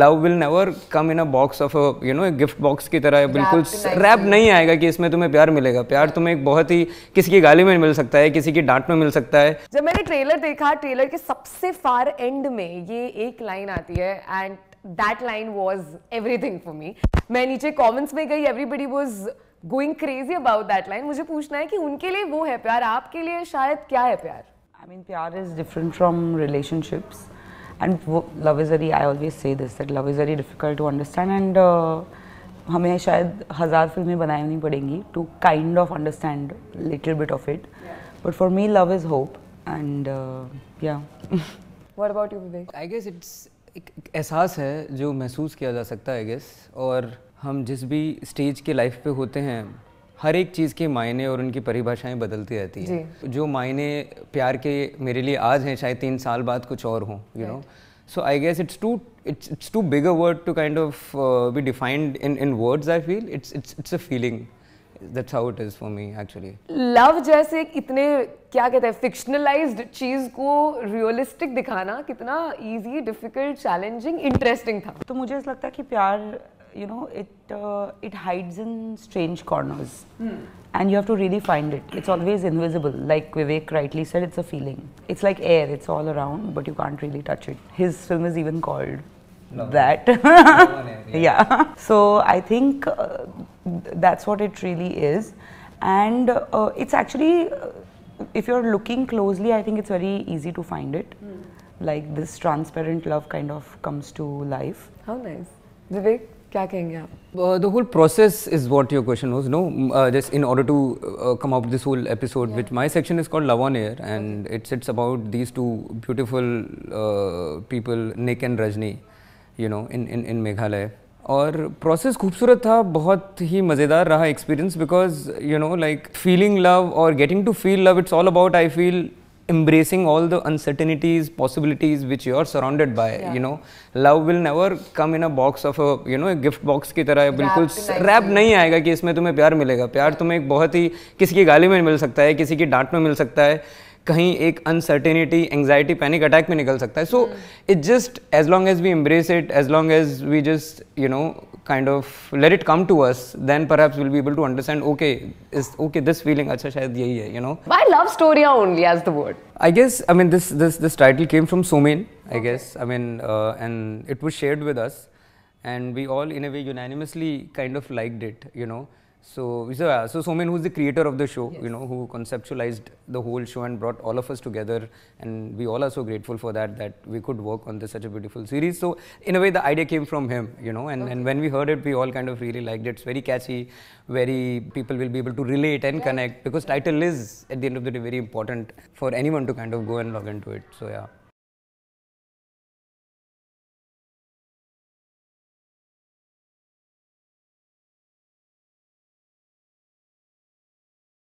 Love will never come in a box of you know gift box की तरह बिल्कुल rap नहीं आएगा कि इसमें तुम्हें प्यार मिलेगा प्यार तुम्हें एक बहुत ही किसी की गाली में मिल सकता है किसी की डांट में मिल सकता है जब मैंने ट्रेलर देखा ट्रेलर के सबसे फार एंड में ये एक लाइन आती है and that line was everything for me मैं नीचे कॉमेंट्स में गई everybody was going crazy about that line मुझे पूछना है कि उनके लिए वो है प्यार आपके लिए शायद क्या है प्यार आई मीन प्यार is different from relationships and love is very I always say this that love is very difficult to understand and हमें शायद हज़ार फिल्में बनानी पड़ेंगी to kind of understand little bit of it but for me love is hope and yeah what about you Vivek I guess it's एक एहसास है जो महसूस किया जा सकता है आई गेस और हम जिस भी स्टेज के लाइफ पे होते हैं हर एक चीज़ के मायने और उनकी परिभाषाएं बदलती रहती हैं जो मायने प्यार के मेरे लिए आज हैं शायद तीन साल बाद कुछ और हों you know so I guess it's too it's it's too big a word to kind of be defined in in words I feel it's it's it's a feeling that's how it is for me actually love जैसे इतने क्या कहते हैं fictionalized चीज को realistic दिखाना कितना easy, difficult, challenging, interesting था तो मुझे ऐसा लगता है कि प्यार you know it uh, it hides in strange corners mm. and you have to really find it it's always invisible like vivek rightly said it's a feeling it's like air it's all around but you can't really touch it his film is even called that yeah. yeah. so i think uh, that's what it really is and uh, it's actually uh, if you're looking closely i think it's very easy to find it mm. like this transparent love kind of comes to life how nice Vivek, क्या कहेंगे आप the whole process is what your question was no just in order to come out this whole episode which my section is called love on air and it's it's about these two beautiful people Nick and Rajni you know in in in Meghalaya और process खूबसूरत था बहुत ही मज़ेदार रहा experience because you know like feeling love और getting to feel love it's all about I feel embracing all the uncertainties possibilities which you are surrounded by yeah. you know love will never come in a box of a you know a gift box की तरह bilkul wrap nahi aayega ki isme tumhe pyar milega pyar tumhe ek bahut hi kisi ki gaali mein mil sakta hai kisi ki daant mein mil sakta hai कहीं एक uncertainty anxiety panic attack में निकल सकता है so it just as long as we embrace it as long as we just you know kind of let it come to us then पर will be able to understand okay okay this feeling अच्छा शायद यही है you know I love story only as the word I guess I mean this this this title came from Somen I guess I mean and it was shared with us and we all in a way unanimously kind of liked it you know So, so, so who's the creator of the show, yes. you know, who conceptualized the whole show and brought all of us together, and we all are so grateful for that that we could work on this such a beautiful series. So, in a way, the idea came from him, you know, and, okay. and when we heard it, we all kind of really liked it. It's very catchy, very people will be able to relate and yeah. connect because title is at the end of the day very important for anyone to kind of go and log into it. So, yeah.